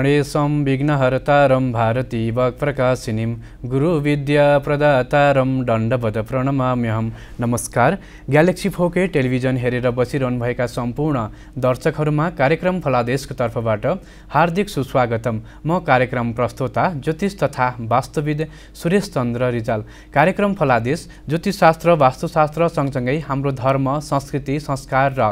गणेशं विघ्नहर्तारं भारती वाक्प्रकाशिनीं गुरुविद्याप्रदातारं दण्डवत प्रणमाम्यहं नमस्कार galaxy फोके television हेरेर बसिरहनुभएका सम्पूर्ण दर्शकहरूमा कार्यक्रम फलादेशको तर्फबाट हार्दिक सुस्वागतम म कार्यक्रम प्रस्तोता ज्योतिष तथा वास्तुविद सुरेश चन्द्र रिजाल कार्यक्रम फलादेश ज्योतिषशास्त्र वास्तुशास्त्र सँगसँगै हाम्रो धर्म संस्कृति संस्कार र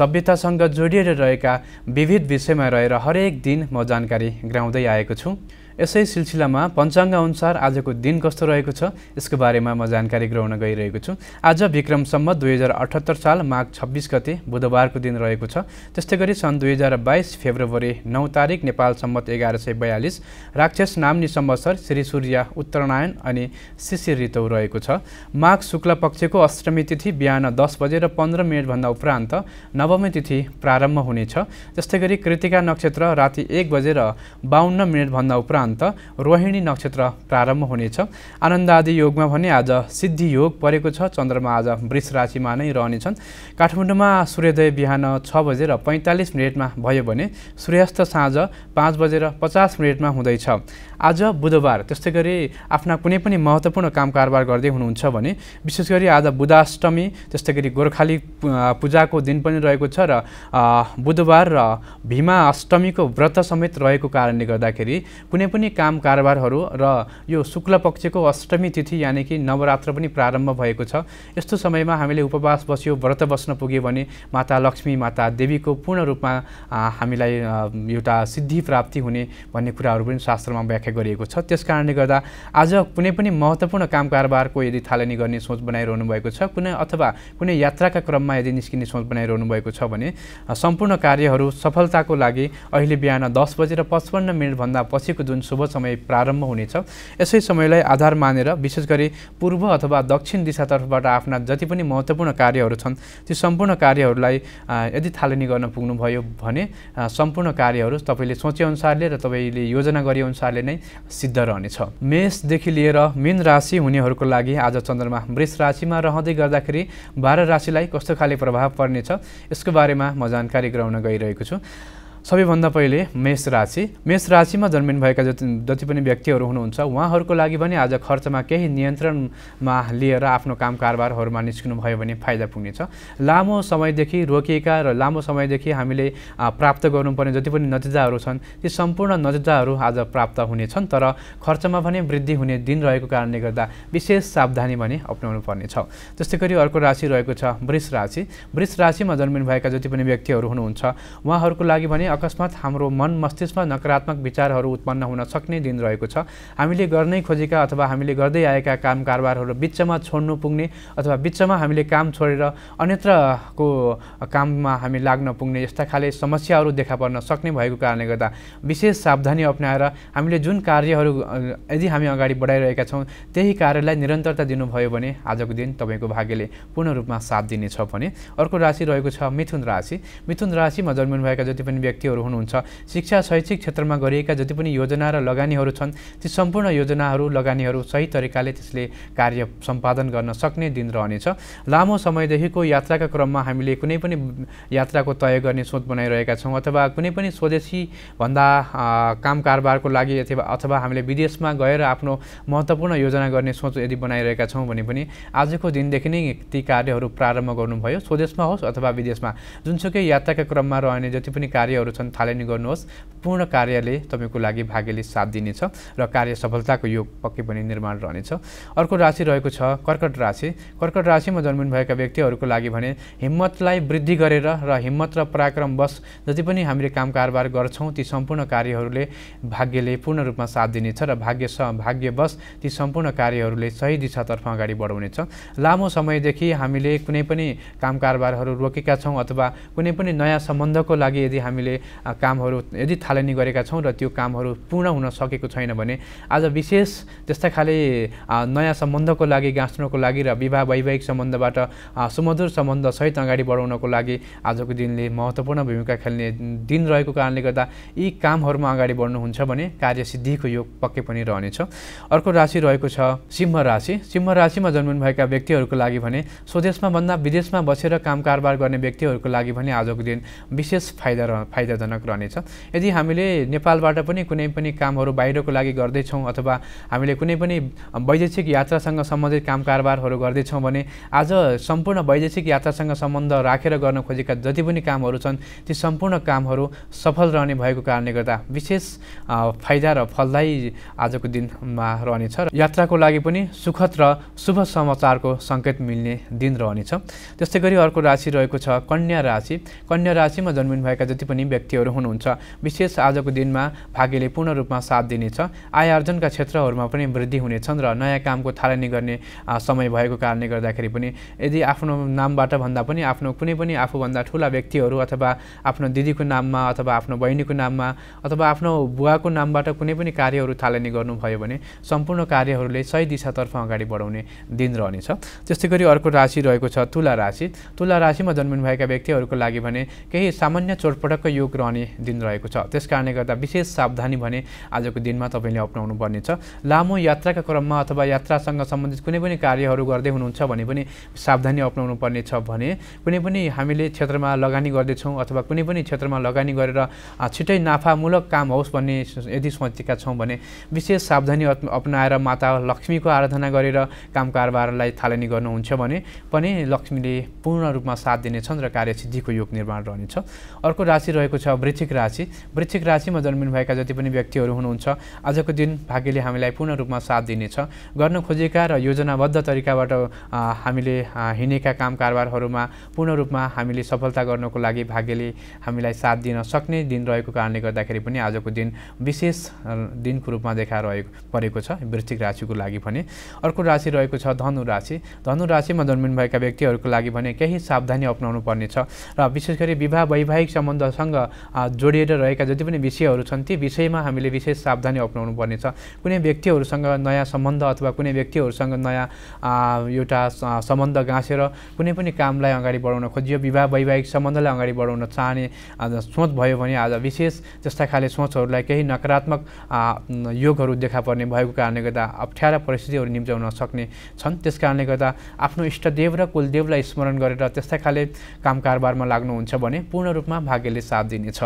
सभ्यतासँग जोडिएर रहेका विविध विषयमा रहेर हरेक दिन म जानकारी जानकारी गराउँदै आएको छु यसै सिलसिलामा पञ्चाङ्ग अनुसार आजको दिन कस्तो रहेको छ यसको बारेमा म जानकारी गराउन गइरहेको छु आज विक्रमसम्म दुई हजार अठहत्तर साल माघ छब्बिस गते बुधबारको दिन रहेको छ त्यस्तै गरी सन् दुई हजार बाइस फेब्रुअरी नौ तारिक नेपाल सम्मत एघार सय बयालिस राक्षस नाम्नी सम्वत्सर श्री सूर्य उत्तरायण अनि शिशिर ऋतु रहेको छ माघ शुक्ल पक्षको अष्टमी तिथि बिहान दस बजेर पन्ध्र मिनटभन्दा उपरान्त नवमी तिथि प्रारम्भ हुनेछ त्यस्तै गरी कृतिका नक्षत्र राति एक बजेर बाहन्न मिनटभन्दा उपरान्त अन्त रोहिणी नक्षत्र प्रारम्भ हुनेछ आनन्द आदि योगमा भने आज सिद्धि योग परेको छ चन्द्रमा आज वृष राशिमा नै रहनेछन् काठमाडौँमा सूर्योदय बिहान छ बजेर पैँतालिस मिनटमा भयो भने सूर्यास्त साँझ पाँच बजेर पचास मिनटमा हुँदैछ आज बुधबार त्यस्तै गरी आफ्ना कुनै पनि महत्त्वपूर्ण काम कारोबार गर्दै हुनुहुन्छ भने विशेष गरी आज बुधाष्टमी त्यस्तै गरी गोर्खाली पूजाको दिन पनि रहेको छ र बुधबार र भीमा अष्टमीको व्रत समेत रहेको कारणले गर्दाखेरि कुनै पनि पनि काम कारोबारहरू र यो शुक्ल पक्षको अष्टमी तिथि यानि कि नवरात्र पनि प्रारम्भ भएको छ यस्तो समयमा हामीले उपवास बस्यो व्रत बस्न पुग्यो भने माता लक्ष्मी माता देवीको पूर्ण रूपमा हामीलाई एउटा सिद्धि प्राप्ति हुने भन्ने कुराहरू पनि शास्त्रमा व्याख्या गरिएको छ त्यस कारणले गर्दा आज कुनै पनि महत्त्वपूर्ण काम कारोबारको यदि थालनी गर्ने सोच बनाइरहनु भएको छ कुनै अथवा कुनै यात्राका क्रममा यदि निस्किने सोच बनाइरहनु भएको छ भने सम्पूर्ण कार्यहरू सफलताको लागि अहिले बिहान दस बजेर पचपन्न मिनटभन्दा पछिको जुन शुभ समय प्रारम्भ हुनेछ यसै समयलाई आधार मानेर विशेष गरी पूर्व अथवा दक्षिण दिशातर्फबाट आफ्ना जति पनि महत्त्वपूर्ण कार्यहरू छन् ती सम्पूर्ण कार्यहरूलाई यदि थालनी गर्न पुग्नुभयो भने सम्पूर्ण कार्यहरू तपाईँले सोचेअनुसारले र तपाईँले योजना गरे अनुसारले नै सिद्ध रहनेछ मेषदेखि लिएर मीन राशि हुनेहरूको लागि आज चन्द्रमा वृष राशिमा रहँदै गर्दाखेरि बाह्र राशिलाई कस्तो खाले प्रभाव पर्नेछ यसको बारेमा म जानकारी गराउन गइरहेको छु सबैभन्दा पहिले मेष राशि मेष राशिमा भएका जति जति पनि व्यक्तिहरू हुनुहुन्छ उहाँहरूको लागि पनि आज खर्चमा केही नियन्त्रणमा लिएर आफ्नो काम कारबारहरूमा निस्किनुभयो भने फाइदा पुग्नेछ लामो समयदेखि रोकिएका र लामो समयदेखि हामीले प्राप्त गर्नुपर्ने जति पनि नतिजाहरू छन् ती सम्पूर्ण नतिजाहरू आज प्राप्त हुनेछन् तर खर्चमा भने वृद्धि हुने दिन रहेको कारणले गर्दा विशेष सावधानी भने अप्नाउनु पर्नेछ त्यस्तै गरी अर्को राशि रहेको छ वृष राशि वृष राशिमा भएका जति पनि व्यक्तिहरू हुनुहुन्छ उहाँहरूको लागि भने अकस्मात हाम्रो मन मस्तिष्कमा नकारात्मक विचारहरू उत्पन्न हुन सक्ने दिन रहेको छ हामीले गर्नै खोजेका अथवा हामीले गर्दै आएका काम कारबारहरू बिचमा छोड्नु पुग्ने अथवा बिचमा हामीले काम छोडेर अन्यत्रको काममा हामी लाग्न पुग्ने यस्ता खाले समस्याहरू देखा पर्न सक्ने भएको कारणले गर्दा विशेष सावधानी अप्नाएर हामीले जुन कार्यहरू यदि हामी अगाडि बढाइरहेका छौँ त्यही कार्यलाई निरन्तरता दिनुभयो भने आजको दिन तपाईँको भाग्यले पूर्ण रूपमा साथ दिनेछ भने अर्को राशि रहेको छ मिथुन राशि मिथुन राशिमा जन्मिनुभएका जति पनि व्यक्ति विशेषज्ञहरू हुनुहुन्छ शिक्षा शैक्षिक क्षेत्रमा गरिएका जति पनि योजना र लगानीहरू छन् ती सम्पूर्ण योजनाहरू लगानीहरू सही तरिकाले त्यसले कार्य सम्पादन गर्न सक्ने दिन रहनेछ लामो समयदेखिको यात्राका क्रममा हामीले कुनै पनि यात्राको तय गर्ने सोच बनाइरहेका छौँ अथवा कुनै पनि स्वदेशीभन्दा काम कारबारको लागि अथवा अथवा हामीले विदेशमा गएर आफ्नो महत्त्वपूर्ण योजना गर्ने सोच यदि बनाइरहेका छौँ भने पनि आजको दिनदेखि नै ती कार्यहरू प्रारम्भ गर्नुभयो स्वदेशमा होस् अथवा विदेशमा जुनसुकै यात्राका क्रममा रहने जति पनि कार्यहरू कार्यहरू छन् थालनी गर्नुहोस् पूर्ण कार्यले तपाईँको लागि भाग्यले साथ दिनेछ र कार्य सफलताको योग पक्कै पनि निर्माण रहनेछ अर्को राशि रहेको छ कर्कट राशि कर्कट राशिमा भएका व्यक्तिहरूको लागि भने हिम्मतलाई वृद्धि गरेर र हिम्मत र पराक्रम बस जति पनि हामीले काम कारोबार गर्छौँ ती सम्पूर्ण कार्यहरूले भाग्यले पूर्ण रूपमा साथ दिनेछ र भाग्य स भाग्यवश ती सम्पूर्ण कार्यहरूले सही दिशातर्फ अगाडि बढाउनेछ लामो समयदेखि हामीले कुनै पनि काम कारोबारहरू रोकेका छौँ अथवा कुनै पनि नयाँ सम्बन्धको लागि यदि हामीले कामहरू यदि थालनी गरेका छौँ र त्यो कामहरू पूर्ण हुन सकेको छैन भने आज विशेष त्यस्ता खाले नयाँ सम्बन्धको लागि गाँच्नको लागि र विवाह वैवाहिक सम्बन्धबाट सुमधुर सम्बन्धसहित अगाडि बढाउनको लागि आजको दिनले महत्त्वपूर्ण भूमिका खेल्ने दिन रहेको कारणले गर्दा यी कामहरूमा अगाडि बढ्नुहुन्छ भने कार्यसिद्धिको योग पक्कै पनि रहनेछ अर्को राशि रहेको छ सिंह राशि सिंह राशिमा जन्मनुभएका व्यक्तिहरूको लागि भने स्वदेशमा भन्दा विदेशमा बसेर काम कारोबार गर्ने व्यक्तिहरूको लागि भने आजको दिन विशेष फाइदा रह फाइदा फाइदाजनक रहनेछ यदि हामीले नेपालबाट पनि कुनै पनि कामहरू बाहिरको लागि गर्दैछौँ अथवा हामीले कुनै पनि वैदेशिक यात्रासँग सम्बन्धित काम कारबारहरू गर्दैछौँ भने आज सम्पूर्ण वैदेशिक यात्रासँग सम्बन्ध राखेर गर्न खोजेका जति पनि कामहरू छन् ती सम्पूर्ण कामहरू सफल रहने भएको कारणले गर्दा विशेष फाइदा र फलदायी आजको दिनमा रहनेछ र यात्राको लागि पनि सुखद र शुभ समाचारको सङ्केत मिल्ने दिन रहनेछ त्यस्तै गरी अर्को राशि रहेको छ कन्या राशि कन्या राशिमा भएका जति पनि व्यक्तिहरू हुनुहुन्छ विशेष आजको दिनमा भाग्यले पूर्ण रूपमा साथ दिनेछ आय आर्जनका क्षेत्रहरूमा पनि वृद्धि हुनेछन् र नयाँ कामको थालनी गर्ने समय भएको कारणले गर्दाखेरि पनि यदि आफ्नो नामबाट भन्दा पनि आफ्नो कुनै पनि आफूभन्दा ठुला व्यक्तिहरू अथवा आफ्नो दिदीको नाममा अथवा आफ्नो बहिनीको नाममा अथवा आफ्नो बुवाको नामबाट कुनै पनि कार्यहरू थालनी गर्नुभयो भने सम्पूर्ण कार्यहरूले सही दिशातर्फ अगाडि बढाउने दिन रहनेछ त्यस्तै गरी अर्को राशि रहेको छ तुला राशि तुला राशिमा जन्मिनुभएका व्यक्तिहरूको लागि भने केही सामान्य चोटपटकको योग रोग रहने दिन रहेको छ त्यस कारणले गर्दा विशेष सावधानी भने आजको दिनमा तपाईँले अप्नाउनु पर्नेछ लामो यात्राका क्रममा अथवा यात्रासँग सम्बन्धित कुनै पनि कार्यहरू गर्दै हुनुहुन्छ भने पनि सावधानी अप्नाउनु पर्नेछ भने कुनै पनि हामीले क्षेत्रमा लगानी गर्दैछौँ अथवा कुनै पनि क्षेत्रमा लगानी गरेर छिटै नाफामूलक काम होस् भन्ने यदि सोचेका छौँ भने विशेष सावधानी अप्नाएर माता लक्ष्मीको आराधना गरेर काम कारबारलाई थालनी गर्नुहुन्छ भने पनि लक्ष्मीले पूर्ण रूपमा साथ दिनेछन् र कार्यसिद्धिको योग निर्माण रहनेछ अर्को राशि रहेको छ वृश्चिक राशि वृश्चिक राशिमा जन्मिनुभएका जति पनि व्यक्तिहरू हुनुहुन्छ आजको दिन भाग्यले हामीलाई पूर्ण रूपमा साथ दिनेछ गर्न खोजेका र योजनाबद्ध तरिकाबाट हामीले हिँडेका काम कारबारहरूमा पूर्ण रूपमा हामीले सफलता गर्नको लागि भाग्यले हामीलाई साथ दिन सक्ने दिन रहेको कारणले गर्दाखेरि पनि आजको दिन विशेष दिनको रूपमा देखा रहेको परेको छ वृश्चिक राशिको लागि भने अर्को राशि रहेको छ धनु राशि धनु राशिमा भएका व्यक्तिहरूको लागि भने केही सावधानी अप्नाउनु पर्नेछ र विशेष गरी विवाह वैवाहिक सम्बन्धसँग जोडिएर रहेका जति पनि विषयहरू छन् ती विषयमा हामीले विशेष सावधानी अप्नाउनु पर्नेछ कुनै व्यक्तिहरूसँग नयाँ सम्बन्ध अथवा कुनै व्यक्तिहरूसँग नयाँ एउटा सम्बन्ध गाँसेर कुनै पनि कामलाई अगाडि बढाउन खोजियो विवाह वैवाहिक सम्बन्धलाई अगाडि बढाउन चाहने सोच भयो भने आज विशेष त्यस्ता खाले सोचहरूलाई केही नकारात्मक योगहरू देखा पर्ने भएको कारणले गर्दा अप्ठ्यारा परिस्थितिहरू निम्त्याउन सक्ने छन् त्यस कारणले गर्दा आफ्नो इष्टदेव र कुलदेवलाई स्मरण गरेर त्यस्ता खाले काम कारबारमा लाग्नुहुन्छ भने पूर्ण रूपमा भाग्यले साथ दिन्छ दिनेछ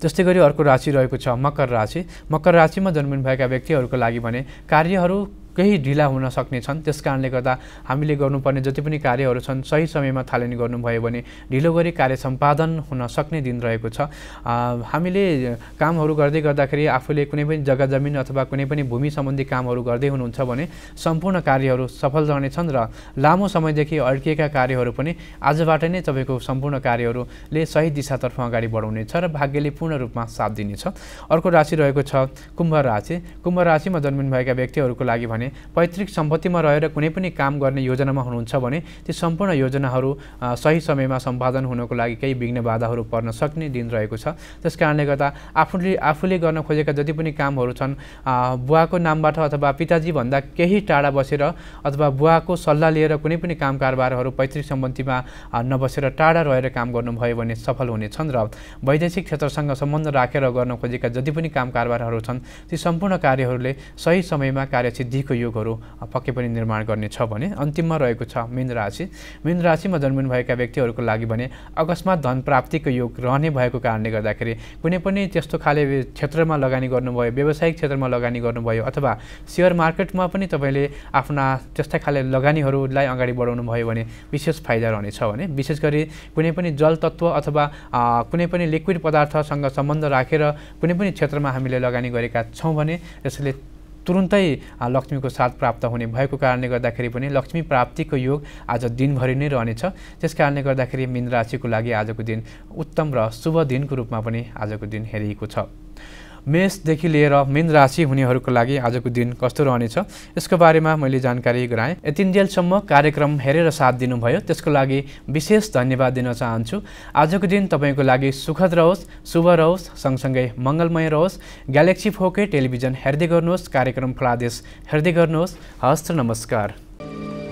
त्यस्तै गरी अर्को राशि रहेको छ मकर राशि मकर राशिमा भएका व्यक्तिहरूको लागि भने कार्यहरू केही ढिला हुन सक्ने छन् त्यस कारणले गर्दा हामीले गर्नुपर्ने जति पनि कार्यहरू छन् सही समयमा थालनी गर्नुभयो भने ढिलो गरी कार्य सम्पादन हुन सक्ने दिन रहेको छ हामीले कामहरू गर्दै गर्दाखेरि आफूले कुनै पनि जग्गा जमिन अथवा कुनै पनि भूमि सम्बन्धी कामहरू गर्दै हुनुहुन्छ भने सम्पूर्ण कार्यहरू सफल रहनेछन् र लामो समयदेखि अड्किएका कार्यहरू पनि आजबाट नै तपाईँको सम्पूर्ण कार्यहरूले सही दिशातर्फ अगाडि बढाउनेछ र भाग्यले पूर्ण रूपमा साथ दिनेछ अर्को राशि रहेको छ कुम्भ राशि कुम्भ राशिमा भएका व्यक्तिहरूको लागि भने भने पैतृक सम्पत्तिमा रहेर कुनै पनि काम गर्ने योजनामा हुनुहुन्छ भने ती सम्पूर्ण योजनाहरू सही समयमा सम्पादन हुनको लागि केही विघ्न बाधाहरू पर्न सक्ने दिन रहेको छ त्यस कारणले गर्दा आफूले आफूले गर्न खोजेका जति पनि कामहरू छन् बुवाको नामबाट अथवा पिताजीभन्दा केही टाढा बसेर अथवा बुवाको सल्लाह लिएर कुनै पनि काम कारबारहरू पैतृक सम्पत्तिमा नबसेर टाढा रहेर काम गर्नुभयो भने सफल हुनेछन् र वैदेशिक क्षेत्रसँग सम्बन्ध राखेर गर्न खोजेका जति पनि काम कारबारहरू छन् ती सम्पूर्ण कार्यहरूले सही समयमा कार्यसिद्धिको योगहरू पक्कै पनि निर्माण गर्नेछ भने अन्तिममा रहेको छ मीन राशि मीन राशिमा भएका व्यक्तिहरूको लागि भने अकस्मात धन प्राप्तिको योग रहने भएको कारणले गर्दाखेरि कुनै पनि त्यस्तो खाले क्षेत्रमा लगानी गर्नुभयो व्यावसायिक क्षेत्रमा लगानी गर्नुभयो अथवा सेयर मार्केटमा पनि तपाईँले आफ्ना त्यस्ता खाले लगानीहरूलाई अगाडि बढाउनु भयो भने विशेष फाइदा रहनेछ भने विशेष गरी कुनै पनि जल तत्त्व अथवा कुनै पनि लिक्विड पदार्थसँग सम्बन्ध राखेर कुनै पनि क्षेत्रमा हामीले लगानी गरेका छौँ भने यसले तुरुन्तै लक्ष्मीको साथ प्राप्त हुने भएको कारणले गर्दाखेरि पनि लक्ष्मी प्राप्तिको योग आज दिनभरि नै रहनेछ त्यस कारणले गर्दाखेरि मिन राशिको लागि आजको दिन उत्तम र शुभ दिनको रूपमा पनि आजको दिन हेरिएको छ मेषदेखि लिएर मेन राशि हुनेहरूको लागि आजको दिन कस्तो रहनेछ यसको बारेमा मैले जानकारी गराएँ यतिन्जेलसम्म कार्यक्रम हेरेर साथ दिनुभयो त्यसको लागि विशेष धन्यवाद दिन चाहन्छु आजको दिन तपाईँको लागि सुखद रहोस् शुभ रहोस् सँगसँगै मङ्गलमय रहोस् ग्यालेक्सी फोके टेलिभिजन हेर्दै गर्नुहोस् कार्यक्रम फलादेश हेर्दै गर्नुहोस् हस्त नमस्कार